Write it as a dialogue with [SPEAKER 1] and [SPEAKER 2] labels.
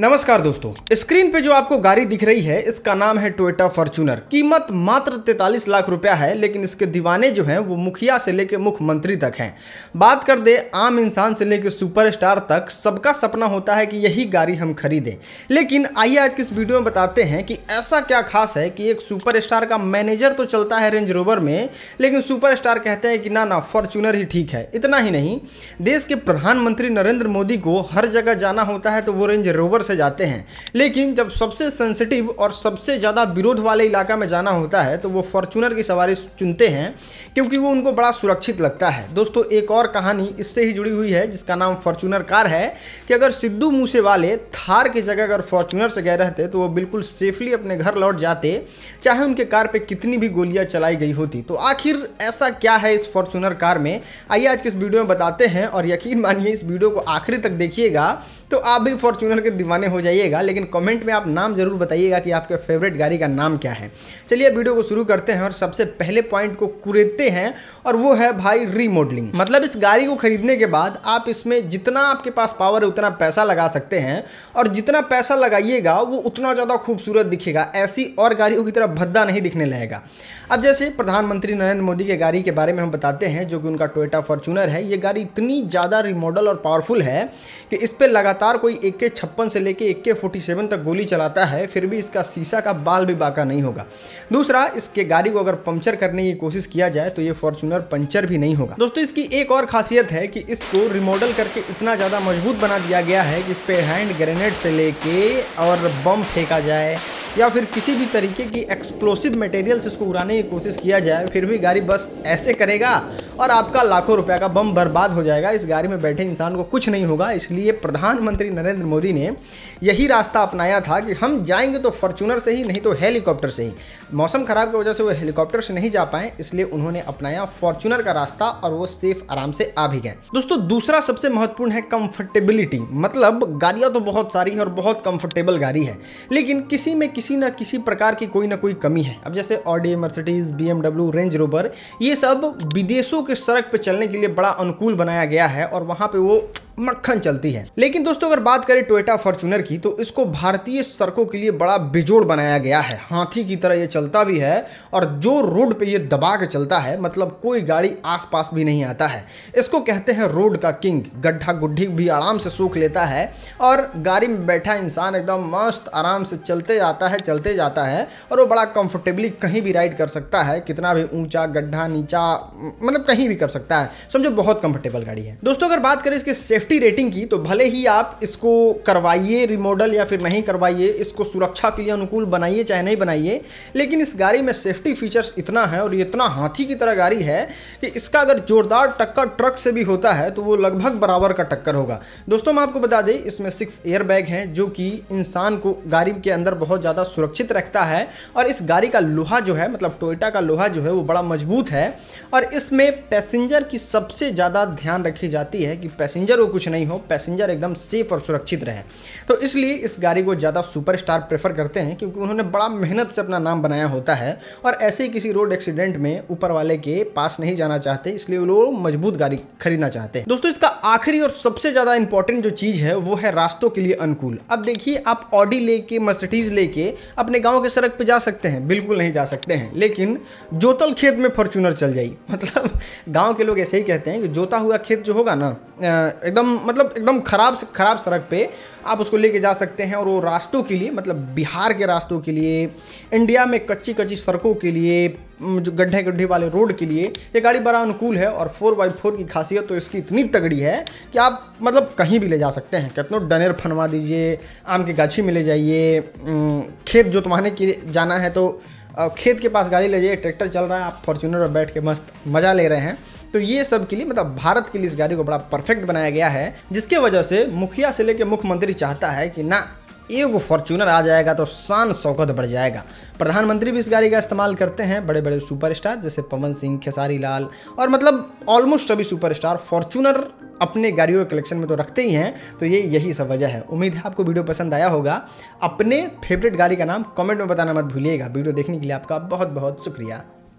[SPEAKER 1] नमस्कार दोस्तों स्क्रीन पे जो आपको गाड़ी दिख रही है इसका नाम है टोयोटा फॉर्चूनर कीमत मात्र 43 लाख रुपया है लेकिन इसके दीवाने जो हैं वो मुखिया से लेकर मुख्यमंत्री तक हैं बात कर दे आम इंसान से लेकर सुपरस्टार तक सबका सपना होता है कि यही गाड़ी हम खरीदें लेकिन आइए आज की इस वीडियो में बताते हैं कि ऐसा क्या खास है कि एक सुपर का मैनेजर तो चलता है रेंज रोवर में लेकिन सुपर कहते हैं कि ना ना फॉर्चूनर ही ठीक है इतना ही नहीं देश के प्रधानमंत्री नरेंद्र मोदी को हर जगह जाना होता है तो वो रेंज रोवर ऊपर से जाते हैं लेकिन जब सबसे सेंसिटिव और सबसे ज़्यादा विरोध वाले इलाका में जाना होता है तो वो फॉर्चूनर की सवारी चुनते हैं क्योंकि वो उनको बड़ा सुरक्षित लगता है दोस्तों एक और कहानी इससे ही जुड़ी हुई है जिसका नाम फॉर्चूनर कार है कि अगर सिद्धू मूसे वाले थार की जगह अगर फॉर्चूनर से गए रहते तो वो बिल्कुल सेफली अपने घर लौट जाते चाहे उनके कार पर कितनी भी गोलियाँ चलाई गई होती तो आखिर ऐसा क्या है इस फॉर्चूनर कार में आइए आज के इस वीडियो में बताते हैं और यकीन मानिए इस वीडियो को आखिरी तक देखिएगा तो आप भी फॉर्चूनर के दिमाग दीवाने हो जाइएगा लेकिन कमेंट में आप नाम ज़रूर बताइएगा कि आपके फेवरेट गाड़ी का नाम क्या है चलिए वीडियो को शुरू करते हैं और सबसे पहले पॉइंट को कुरेते हैं और वो है भाई रीमोडलिंग मतलब इस गाड़ी को खरीदने के बाद आप इसमें जितना आपके पास पावर है उतना पैसा लगा सकते हैं और जितना पैसा लगाइएगा वो उतना ज़्यादा खूबसूरत दिखेगा ऐसी और गाड़ियों की तरह भद्दा नहीं दिखने लगेगा अब जैसे प्रधानमंत्री नरेंद्र मोदी के गाड़ी के बारे में हम बताते हैं जो कि उनका टोयोटा फॉर्चूनर है ये गाड़ी इतनी ज़्यादा रिमॉडल और पावरफुल है कि इस पर लगातार कोई एक के छप्पन से लेके ए के फोर्टी सेवन तक गोली चलाता है फिर भी इसका शीशा का बाल भी बाका नहीं होगा दूसरा इसके गाड़ी को अगर पंक्चर करने की कोशिश किया जाए तो ये फॉर्चूनर पंचर भी नहीं होगा दोस्तों इसकी एक और खासियत है कि इसको रिमॉडल करके इतना ज़्यादा मजबूत बना दिया गया है कि इस पर हैंड ग्रेनेड से लेके और बम फेंका जाए या फिर किसी भी तरीके की एक्सप्लोसिव मटेरियल से इसको उड़ाने की कोशिश किया जाए फिर भी गाड़ी बस ऐसे करेगा और आपका लाखों रुपये का बम बर्बाद हो जाएगा इस गाड़ी में बैठे इंसान को कुछ नहीं होगा इसलिए प्रधानमंत्री नरेंद्र मोदी ने यही रास्ता अपनाया था कि हम जाएंगे तो फॉर्चूनर से ही नहीं तो हेलीकॉप्टर से ही मौसम ख़राब की वजह से वो हेलीकॉप्टर से नहीं जा पाए इसलिए उन्होंने अपनाया फॉर्चूनर का रास्ता और वो सेफ आराम से आ भी गए दोस्तों दूसरा सबसे महत्वपूर्ण है कंफर्टेबिलिटी मतलब गाड़ियाँ तो बहुत सारी हैं और बहुत कंफर्टेबल गाड़ी है लेकिन किसी में किसी किसी ना किसी प्रकार की कोई ना कोई कमी है अब जैसे ऑडी मर्सिडीज़ बी रेंज रोबर ये सब विदेशों के सड़क पर चलने के लिए बड़ा अनुकूल बनाया गया है और वहाँ पर वो मक्खन चलती है लेकिन दोस्तों अगर बात करें टोयोटा फॉर्चुनर की तो इसको भारतीय सड़कों के लिए बड़ा बेजोड़ बनाया गया है हाथी की तरह ये चलता भी है और जो रोड पे ये दबा के चलता है मतलब कोई गाड़ी आसपास भी नहीं आता है इसको कहते हैं रोड का किंग गड्ढा गुड्ढी भी आराम से सूख लेता है और गाड़ी में बैठा इंसान एकदम मस्त आराम से चलते जाता है चलते जाता है और वो बड़ा कंफर्टेबली कहीं भी राइड कर सकता है कितना भी ऊंचा गड्ढा नीचा मतलब कहीं भी कर सकता है समझो बहुत कंफर्टेबल गाड़ी है दोस्तों अगर बात करें इसके सेफ्टी निफ्टी रेटिंग की तो भले ही आप इसको करवाइए रिमॉडल या फिर नहीं करवाइए इसको सुरक्षा के लिए अनुकूल बनाइए चाहे नहीं बनाइए लेकिन इस गाड़ी में सेफ्टी फीचर्स इतना है और ये इतना हाथी की तरह गाड़ी है कि इसका अगर जोरदार टक्कर ट्रक से भी होता है तो वो लगभग बराबर का टक्कर होगा दोस्तों मैं आपको बता दें इसमें सिक्स एयर बैग हैं जो कि इंसान को गाड़ी के अंदर बहुत ज़्यादा सुरक्षित रखता है और इस गाड़ी का लोहा जो है मतलब टोयटा का लोहा जो है वो बड़ा मजबूत है और इसमें पैसेंजर की सबसे ज़्यादा ध्यान रखी जाती है कि पैसेंजर को कुछ नहीं हो पैसेंजर एकदम सेफ और सुरक्षित रहे तो इसलिए इस गाड़ी को ज़्यादा सुपर स्टार प्रेफर करते हैं क्योंकि उन्होंने बड़ा मेहनत से अपना नाम बनाया होता है और ऐसे ही किसी रोड एक्सीडेंट में ऊपर वाले के पास नहीं जाना चाहते इसलिए वो लोग मजबूत गाड़ी खरीदना चाहते हैं दोस्तों इसका आखिरी और सबसे ज़्यादा इंपॉर्टेंट जो चीज़ है वो है रास्तों के लिए अनुकूल अब देखिए आप ऑडी लेके मर्सिडीज लेके अपने गाँव के सड़क पर जा सकते हैं बिल्कुल नहीं जा सकते हैं लेकिन जोतल खेत में फॉर्चूनर चल जाए मतलब गाँव के लोग ऐसे ही कहते हैं कि जोता हुआ खेत जो होगा ना एकदम एकदम मतलब एकदम खराब से खराब सड़क पे आप उसको लेके जा सकते हैं और वो रास्तों के लिए मतलब बिहार के रास्तों के लिए इंडिया में कच्ची कच्ची सड़कों के लिए जो गड्ढे गड्ढे वाले रोड के लिए ये गाड़ी बड़ा अनुकूल है और फोर बाई फोर की खासियत तो इसकी इतनी तगड़ी है कि आप मतलब कहीं भी ले जा सकते हैं कितनों डनेर फनवा दीजिए आम की गाछी में ले जाइए खेत जोतवाने के लिए जाना है तो खेत के पास गाड़ी ले जाइए ट्रैक्टर चल रहा है आप फॉर्चूनर पर बैठ के मस्त मज़ा ले रहे हैं तो ये सब के लिए मतलब भारत के लिए इस गाड़ी को बड़ा परफेक्ट बनाया गया है जिसके वजह से मुखिया से लेकर मुख्यमंत्री चाहता है कि ना एक फॉर्चूनर आ जाएगा तो शान शौकत बढ़ जाएगा प्रधानमंत्री भी इस गाड़ी का इस्तेमाल करते हैं बड़े बड़े सुपरस्टार जैसे पवन सिंह खेसारी लाल और मतलब ऑलमोस्ट सभी सुपरस्टार फॉर्चूनर अपने गाड़ियों के कलेक्शन में तो रखते ही हैं तो ये यही सब वजह है उम्मीद है आपको वीडियो पसंद आया होगा अपने फेवरेट गाड़ी का नाम कमेंट में बताना मत भूलिएगा वीडियो देखने के लिए आपका बहुत बहुत शुक्रिया